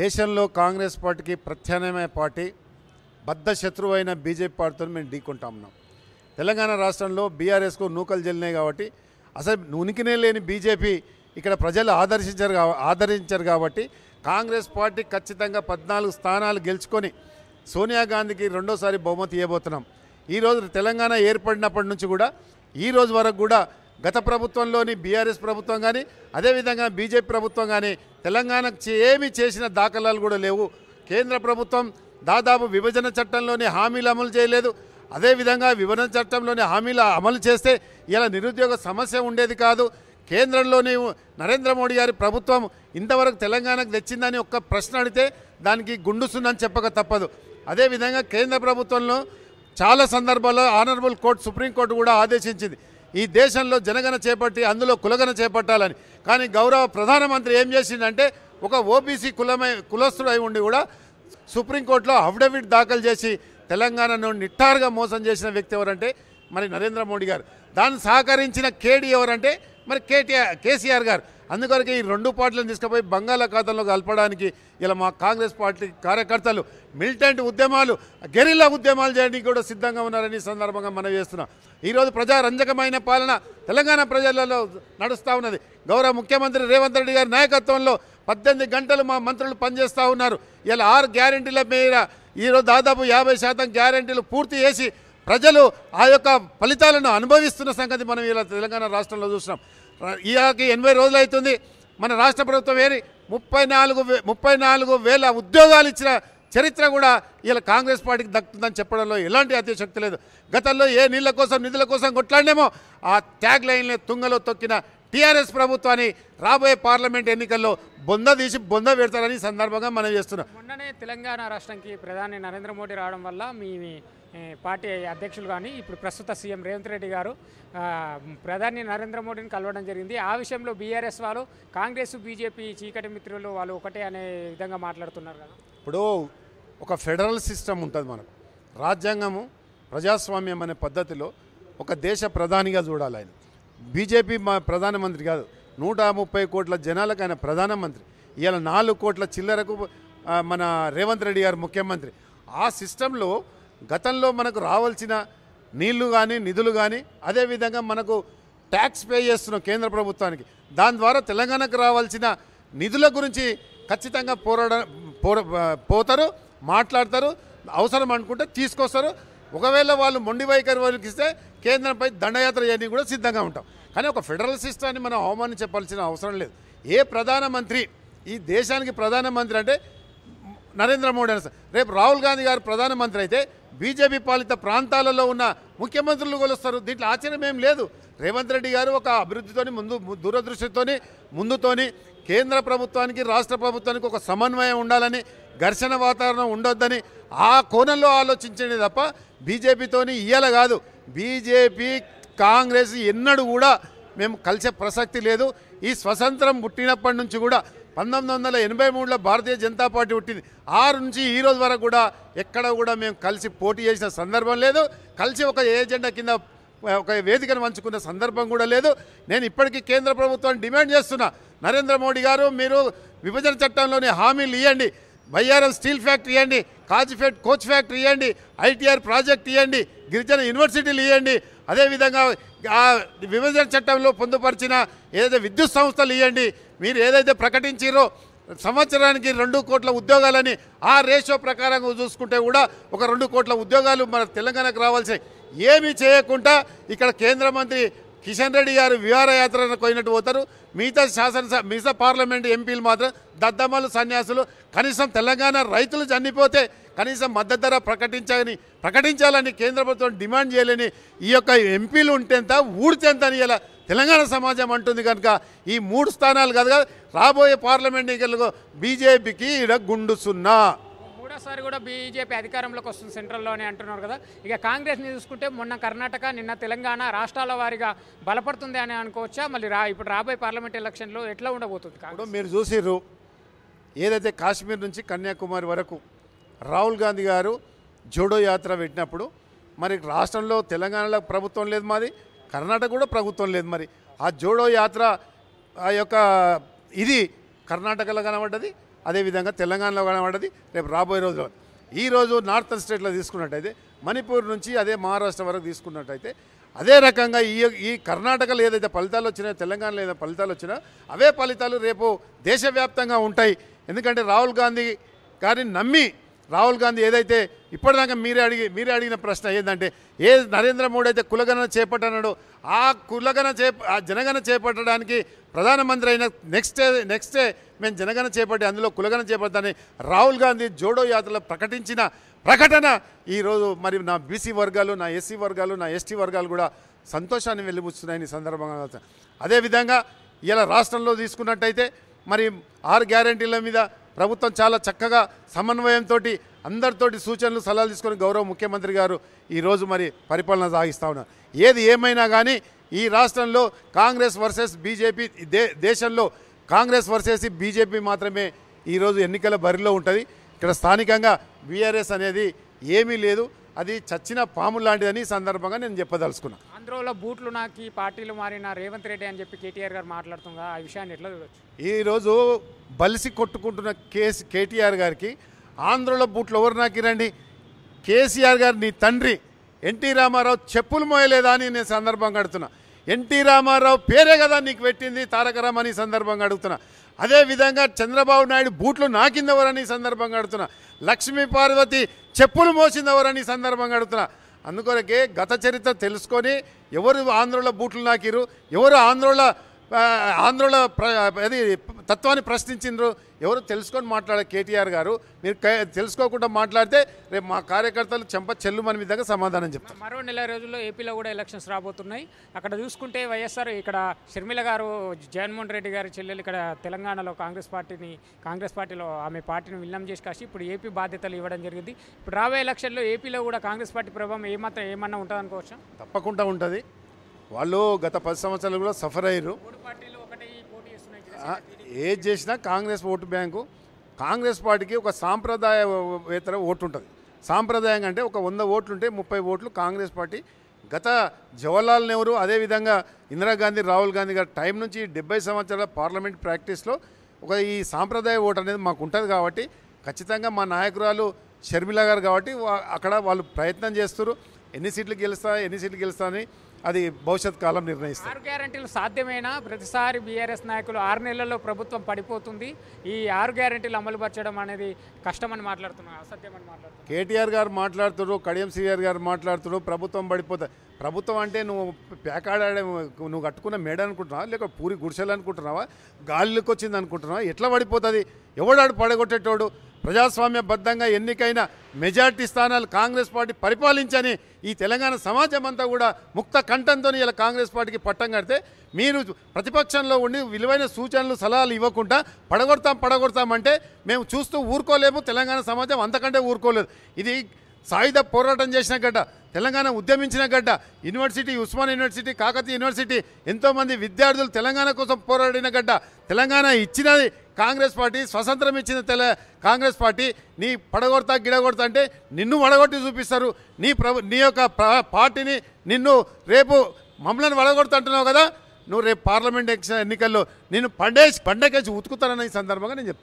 దేశంలో కాంగ్రెస్ పార్టీకి ప్రత్యామ్నాయ పార్టీ బద్ధ శత్రువు అయిన బీజేపీ పార్టీతో మేము ఢీకొంటా ఉన్నాం తెలంగాణ రాష్ట్రంలో బీఆర్ఎస్కు నూకలు జల్లినాయి కాబట్టి అసలు ఉనికినే లేని బీజేపీ ఇక్కడ ప్రజలు ఆదర్శించారు ఆదరించారు కాబట్టి కాంగ్రెస్ పార్టీ ఖచ్చితంగా పద్నాలుగు స్థానాలు గెలుచుకొని సోనియా గాంధీకి రెండోసారి బహుమతి ఇవ్వబోతున్నాం ఈరోజు తెలంగాణ ఏర్పడినప్పటి నుంచి కూడా ఈ రోజు వరకు కూడా గత ప్రభుత్వంలోని బీఆర్ఎస్ ప్రభుత్వం కానీ అదేవిధంగా బీజేపీ ప్రభుత్వం కానీ తెలంగాణకు ఏమి చేసిన దాఖలాలు కూడా లేవు కేంద్ర ప్రభుత్వం దాదాపు విభజన చట్టంలోని హామీలు అమలు చేయలేదు అదేవిధంగా విభజన చట్టంలోని హామీలు అమలు చేస్తే ఇలా నిరుద్యోగ సమస్య ఉండేది కాదు కేంద్రంలోని నరేంద్ర మోడీ గారి ప్రభుత్వం ఇంతవరకు తెలంగాణకు తెచ్చిందని ఒక్క ప్రశ్న అడిగితే దానికి గుండుస్తుందని చెప్పక తప్పదు అదేవిధంగా కేంద్ర ప్రభుత్వంలో చాలా సందర్భాల్లో ఆనరబుల్ కోర్టు సుప్రీంకోర్టు కూడా ఆదేశించింది ఈ దేశంలో జనగణ చేపట్టి అందులో కులగణ చేపట్టాలని కానీ గౌరవ ప్రధానమంత్రి ఏం చేసిందంటే ఒక ఓబీసీ కులమై అయి ఉండి కూడా సుప్రీంకోర్టులో అఫిడవిట్ దాఖలు చేసి తెలంగాణను నిట్టారుగా మోసం చేసిన వ్యక్తి ఎవరంటే మరి నరేంద్ర మోడీ గారు దాన్ని సహకరించిన కేడీ ఎవరంటే మరి కేటీఆర్ కేసీఆర్ గారు అందుకొరకు ఈ రెండు పార్టీలను తీసుకుపోయి బంగాళాఖాతంలో కలపడానికి ఇలా మా కాంగ్రెస్ పార్టీ కార్యకర్తలు మిలిటెంట్ ఉద్యమాలు గెరిల్లా ఉద్యమాలు చేయడానికి కూడా సిద్ధంగా ఉన్నారని సందర్భంగా మనం చేస్తున్నాం ఈరోజు ప్రజారంజకమైన పాలన తెలంగాణ ప్రజలలో నడుస్తూ ఉన్నది గౌరవ ముఖ్యమంత్రి రేవంత్ రెడ్డి గారి నాయకత్వంలో పద్దెనిమిది గంటలు మా మంత్రులు పనిచేస్తూ ఉన్నారు ఇలా ఆరు గ్యారంటీల మీద ఈరోజు దాదాపు యాభై శాతం గ్యారంటీలు పూర్తి చేసి ప్రజలు ఆ యొక్క ఫలితాలను అనుభవిస్తున్న సంగతి మనం ఇలా తెలంగాణ రాష్ట్రంలో చూసినాం ఇలాకి ఎనభై రోజులు అవుతుంది మన రాష్ట్ర ప్రభుత్వం వేరి ముప్పై నాలుగు ముప్పై నాలుగు వేల ఉద్యోగాలు ఇచ్చిన చరిత్ర కూడా ఇలా కాంగ్రెస్ పార్టీకి దక్కుతుందని చెప్పడంలో ఎలాంటి అతిశక్తి లేదు గతంలో ఏ నీళ్ళ కోసం నిధుల కోసం కొట్లాడినేమో ఆ ట్యాగ్ లైన్లే తుంగలో తొక్కిన టీఆర్ఎస్ ప్రభుత్వాన్ని రాబోయే పార్లమెంట్ ఎన్నికల్లో బొంద తీసి బొంద పెడతారని సందర్భంగా మనం చేస్తున్నాం మొన్ననే తెలంగాణ రాష్ట్రానికి ప్రధాని నరేంద్ర మోడీ రావడం వల్ల మీ పార్టీ అధ్యక్షులు కానీ ఇప్పుడు ప్రస్తుత సీఎం రేవంత్ రెడ్డి గారు ప్రధాని నరేంద్ర మోడీని కలవడం జరిగింది ఆ విషయంలో బీఆర్ఎస్ వాళ్ళు కాంగ్రెస్ బీజేపీ చీకటి మిత్రులు వాళ్ళు ఒకటే అనే విధంగా మాట్లాడుతున్నారు కదా ఇప్పుడు ఒక ఫెడరల్ సిస్టమ్ ఉంటుంది మనకు రాజ్యాంగము ప్రజాస్వామ్యం అనే పద్ధతిలో ఒక దేశ ప్రధానిగా చూడాలి ఆయన బీజేపీ మా ప్రధానమంత్రి కాదు నూట ముప్పై కోట్ల జనాలకు ఆయన ప్రధానమంత్రి ఇవాళ నాలుగు కోట్ల చిల్లరకు మన రేవంత్ రెడ్డి గారు ముఖ్యమంత్రి ఆ సిస్టంలో గతంలో మనకు రావాల్సిన నీళ్లు కానీ నిధులు కానీ అదేవిధంగా మనకు ట్యాక్స్ పే చేస్తున్నాం కేంద్ర ప్రభుత్వానికి దాని ద్వారా తెలంగాణకు రావాల్సిన నిధుల గురించి ఖచ్చితంగా పోరాడ పోతారు మాట్లాడతారు అవసరం అనుకుంటే తీసుకొస్తారు ఒకవేళ వాళ్ళు మొండి వైఖరి వాళ్ళకి ఇస్తే కేంద్రంపై దండయాత్ర చేయడానికి కూడా సిద్ధంగా ఉంటాం కానీ ఒక ఫెడరల్ సిస్టాన్ని మనం అవమానం చెప్పాల్సిన అవసరం లేదు ఏ ప్రధానమంత్రి ఈ దేశానికి ప్రధానమంత్రి అంటే నరేంద్ర మోడీ అని రేపు రాహుల్ గాంధీ గారు ప్రధానమంత్రి అయితే బీజేపీ పాలిత ప్రాంతాలలో ఉన్న ముఖ్యమంత్రులు కొలుస్తారు దీంట్లో ఆశ్చర్యం ఏం లేదు రేవంత్ రెడ్డి గారు ఒక అభివృద్ధితోని ముందు దూరదృష్టితోని ముందుతోని కేంద్ర ప్రభుత్వానికి రాష్ట్ర ప్రభుత్వానికి ఒక సమన్వయం ఉండాలని ఘర్షణ వాతావరణం ఉండొద్దని ఆ కోణంలో ఆలోచించండి తప్ప బీజేపీతోని ఇయ్యాల కాదు బీజేపీ కాంగ్రెస్ ఎన్నడూ కూడా మేము కలిసే ప్రసక్తి లేదు ఈ స్వతంత్రం పుట్టినప్పటి నుంచి కూడా పంతొమ్మిది వందల ఎనభై మూడులో భారతీయ జనతా పార్టీ పుట్టింది ఆరు నుంచి ఈ రోజు వరకు కూడా ఎక్కడ కూడా మేము కలిసి పోటీ చేసిన సందర్భం లేదు కలిసి ఒక ఏజెండా కింద ఒక వేదికను పంచుకున్న సందర్భం కూడా లేదు నేను ఇప్పటికీ కేంద్ర ప్రభుత్వాన్ని డిమాండ్ చేస్తున్నా నరేంద్ర మోడీ గారు మీరు విభజన చట్టంలోని హామీలు ఇవ్వండి బయ్యారం స్టీల్ ఫ్యాక్టరీ ఇవ్వండి కాజిఫెట్ కోచ్ ఫ్యాక్టరీ ఇవ్వండి ఐటీఆర్ ప్రాజెక్ట్ ఇవ్వండి గిరిజన యూనివర్సిటీలు ఇవ్వండి అదేవిధంగా విభజన చట్టంలో పొందుపరిచిన ఏదైతే విద్యుత్ సంస్థలు ఇవ్వండి మీరు ఏదైతే ప్రకటించారో సంవత్సరానికి రెండు కోట్ల ఉద్యోగాలని ఆ రేషియో ప్రకారంగా చూసుకుంటే కూడా ఒక రెండు కోట్ల ఉద్యోగాలు మన తెలంగాణకు రావాల్సి ఏమీ చేయకుండా ఇక్కడ కేంద్ర మంత్రి కిషన్ రెడ్డి గారు విహారయాత్ర పోయినట్టు పోతారు మిగతా శాసనసభ మిగతా పార్లమెంట్ ఎంపీలు మాత్రం దద్దమ్మలు సన్యాసులు కనీసం తెలంగాణ రైతులు చనిపోతే కనీసం మద్దతు ధర ప్రకటించాలని ప్రకటించాలని కేంద్ర ప్రభుత్వం డిమాండ్ చేయలేని ఈ యొక్క ఎంపీలు ఉంటేంత ఊడ్చేంత అని ఇలా తెలంగాణ సమాజం అంటుంది కనుక ఈ మూడు స్థానాలు కాదు కదా రాబోయే పార్లమెంట్ ఎన్నికలకు బీజేపీకి ఇడ గుండు సున్నా మూడోసారి కూడా బీజేపీ అధికారంలోకి వస్తుంది సెంట్రల్లోనే అంటున్నారు కదా ఇక కాంగ్రెస్ని చూసుకుంటే మొన్న కర్ణాటక నిన్న తెలంగాణ రాష్ట్రాల వారిగా బలపడుతుంది అని అనుకోవచ్చా మళ్ళీ రా ఇప్పుడు రాబోయే పార్లమెంట్ ఎలక్షన్లో ఎట్లా ఉండబోతుంది కాబట్టి మీరు చూసిర్రు ఏదైతే కాశ్మీర్ నుంచి కన్యాకుమారి వరకు రాహుల్ గాంధీ గారు జోడో యాత్ర పెట్టినప్పుడు మరి రాష్ట్రంలో తెలంగాణలో ప్రభుత్వం లేదు మాది కర్ణాటక కూడా ప్రభుత్వం లేదు మరి ఆ జోడో యాత్ర ఆ యొక్క ఇది కర్ణాటకలో కనబడ్డది అదేవిధంగా తెలంగాణలో కనబడ్డది రేపు రాబోయే రోజు ఈరోజు నార్థన్ స్టేట్లో తీసుకున్నట్టయితే మణిపూర్ నుంచి అదే మహారాష్ట్ర వరకు తీసుకున్నట్టయితే అదే రకంగా ఈ ఈ కర్ణాటకలో ఏదైతే ఫలితాలు వచ్చినాయో తెలంగాణలో ఏదైతే ఫలితాలు వచ్చినా అవే ఫలితాలు రేపు దేశవ్యాప్తంగా ఉంటాయి ఎందుకంటే రాహుల్ గాంధీ గారిని నమ్మి రాహుల్ గాంధీ ఏదైతే ఇప్పటిదాకా మీరే అడిగి మీరే అడిగిన ప్రశ్న ఏంటంటే ఏ నరేంద్ర మోడీ అయితే కులగణన చేపట్టనడో ఆ కులగణ చే ఆ జనగణ చేపట్టడానికి ప్రధానమంత్రి అయిన నెక్స్ట్ నెక్స్ట్ డే మేము జనగణ చేపట్టి అందులో కులగణ చేపడతాని రాహుల్ గాంధీ జోడో యాత్రలో ప్రకటించిన ప్రకటన ఈరోజు మరి నా బీసీ వర్గాలు నా ఎస్సీ వర్గాలు నా ఎస్టీ వర్గాలు కూడా సంతోషాన్ని ఈ సందర్భంగా అదేవిధంగా ఇలా రాష్ట్రంలో తీసుకున్నట్టయితే మరి ఆరు గ్యారంటీల మీద ప్రభుత్వం చాలా చక్కగా సమన్వయంతో అందరితోటి సూచనలు సలహాలు తీసుకొని గౌరవ ముఖ్యమంత్రి గారు ఈరోజు మరి పరిపాలన సాగిస్తూ ఉన్నారు ఏది ఏమైనా కానీ ఈ రాష్ట్రంలో కాంగ్రెస్ వర్సెస్ బీజేపీ దే దేశంలో కాంగ్రెస్ వర్సెస్ బీజేపీ మాత్రమే ఈరోజు ఎన్నికల బరిలో ఉంటుంది ఇక్కడ స్థానికంగా బీఆర్ఎస్ అనేది ఏమీ లేదు అది చచ్చిన పాము లాంటిదని సందర్భంగా నేను చెప్పదలుచుకున్నాను ఆంధ్రలో బూట్లు నాకు ఈ పార్టీలు మారిన రేవంత్ రెడ్డి అని చెప్పి కేటీఆర్ గారు మాట్లాడుతుందా ఆ విషయాన్ని ఎట్లా చూడవచ్చు ఈరోజు బలిసి కొట్టుకుంటున్న కేసు కేటీఆర్ గారికి ఆంధ్రలో బూట్లు ఎవరు రండి కేసీఆర్ గారు నీ తండ్రి ఎన్టీ రామారావు చెప్పులు మోయలేదా అని నేను సందర్భంగా అడుగుతున్నా ఎన్టీ రామారావు పేరే కదా నీకు పెట్టింది తారక రామని సందర్భంగా అడుగుతున్నా అదేవిధంగా చంద్రబాబు నాయుడు బూట్లు నాకిందెవరని సందర్భంగా అడుగుతున్నా లక్ష్మీ పార్వతి చెప్పులు మోసిందెవరని సందర్భంగా అడుగుతున్నా అందుకొరకే గత చరిత్ర తెలుసుకొని ఎవరు ఆంధ్రుల బూట్లు నాకిరు ఎవరు ఆంధ్రుల ఆంధ్రుల ప్ర అది తత్వాన్ని ప్రశ్నించిండ్రు ఎవరు తెలుసుకొని మాట్లాడే కేటీఆర్ గారు మీరు తెలుసుకోకుండా మాట్లాడితే రేపు మా కార్యకర్తలు చెంప చెల్లు మన విధంగా సమాధానం చెప్తాం మరో నెల రోజుల్లో ఏపీలో కూడా ఎలక్షన్స్ రాబోతున్నాయి అక్కడ చూసుకుంటే వైఎస్ఆర్ ఇక్కడ షర్మిల గారు జగన్మోహన్ రెడ్డి గారి చెల్లెలు ఇక్కడ తెలంగాణలో కాంగ్రెస్ పార్టీని కాంగ్రెస్ పార్టీలో ఆమె పార్టీని విలీనం చేసి కాసి ఇప్పుడు ఏపీ బాధ్యతలు ఇవ్వడం జరిగింది ఇప్పుడు రాబోయే ఎలక్షన్లో ఏపీలో కూడా కాంగ్రెస్ పార్టీ ప్రభావం ఏమాత్రం ఏమన్నా ఉంటుంది అనుకోవచ్చు తప్పకుండా ఉంటుంది వాళ్ళు గత పది సంవత్సరాలు కూడా సఫర్ అయ్యారు ఏది చేసినా కాంగ్రెస్ ఓటు బ్యాంకు కాంగ్రెస్ పార్టీకి ఒక సాంప్రదాయ వేతర ఓటు ఉంటుంది సాంప్రదాయంగా అంటే ఒక వంద ఓట్లుంటే ముప్పై ఓట్లు కాంగ్రెస్ పార్టీ గత జవహర్లాల్ నెహ్రూ అదేవిధంగా ఇందిరాగాంధీ రాహుల్ గాంధీ గారి టైం నుంచి డెబ్బై సంవత్సరాల పార్లమెంట్ ప్రాక్టీస్లో ఒక ఈ సాంప్రదాయ ఓటు అనేది మాకు ఉంటుంది కాబట్టి ఖచ్చితంగా మా నాయకురాలు షర్మిల గారు కాబట్టి అక్కడ వాళ్ళు ప్రయత్నం చేస్తారు ఎన్ని సీట్లు గెలుస్తా ఎన్ని సీట్లు గెలుస్తా అని అది భవిష్యత్ కాలం నిర్ణయిస్తారు ఆరు గ్యారంటీలు సాధ్యమేనా ప్రతిసారి బీఆర్ఎస్ నాయకులు ఆరు నెలల్లో ప్రభుత్వం పడిపోతుంది ఈ ఆరు గ్యారంటీలు అమలుపరచడం అనేది కష్టమని మాట్లాడుతున్నారు అసత్యమని మాట్లాడుతుంది కేటీఆర్ గారు మాట్లాడుతున్నారు కడియం సిఆర్ గారు మాట్లాడుతున్నారు ప్రభుత్వం పడిపోతుంది ప్రభుత్వం అంటే నువ్వు పేకాడే నువ్వు కట్టుకున్న మేడ అనుకుంటున్నావా లేక పూరి గుడిసెలు అనుకుంటున్నావా గాలికి వచ్చింది అనుకుంటున్నావా ఎట్లా పడిపోతుంది ఎవడాడు పడగొట్టేటోడు ప్రజాస్వామ్యబద్ధంగా ఎన్నికైన మెజార్టీ స్థానాలు కాంగ్రెస్ పార్టీ పరిపాలించని ఈ తెలంగాణ సమాజం అంతా కూడా ముక్త కంఠంతో ఇలా కాంగ్రెస్ పార్టీకి పట్టం కడితే మీరు ప్రతిపక్షంలో ఉండి విలువైన సూచనలు సలహాలు ఇవ్వకుండా పడగొడతాం పడగొడతామంటే మేము చూస్తూ ఊరుకోలేము తెలంగాణ సమాజం అంతకంటే ఊరుకోలేదు ఇది సాయుధ పోరాటం చేసిన గడ్డ తెలంగాణ ఉద్యమించిన గడ్డ university Osman university Kakatiya university ఎంతోమంది విద్యార్థులు తెలంగాణ కోసం పోరాడిన గడ్డ తెలంగాణ ఇచ్చినది కాంగ్రెస్ పార్టీ స్వతంత్రం ఇచ్చిన తెల కాంగ్రెస్ పార్టీ నీ పడగొడతా గిడగొడతా అంటే నిన్ను వడగొట్టి చూపిస్తారు నీ ప్ర నీ యొక్క పార్టీని నిన్ను రేపు మమ్మల్ని వడగొడతా అంటున్నావు కదా నువ్వు రేపు పార్లమెంట్ ఎన్నికల్లో నేను పండే పండకేసి ఉతుకుతానని ఈ సందర్భంగా నేను చెప్తున్నాను